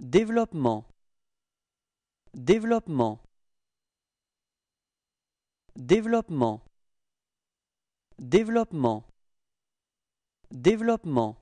Développement Développement Développement Développement Développement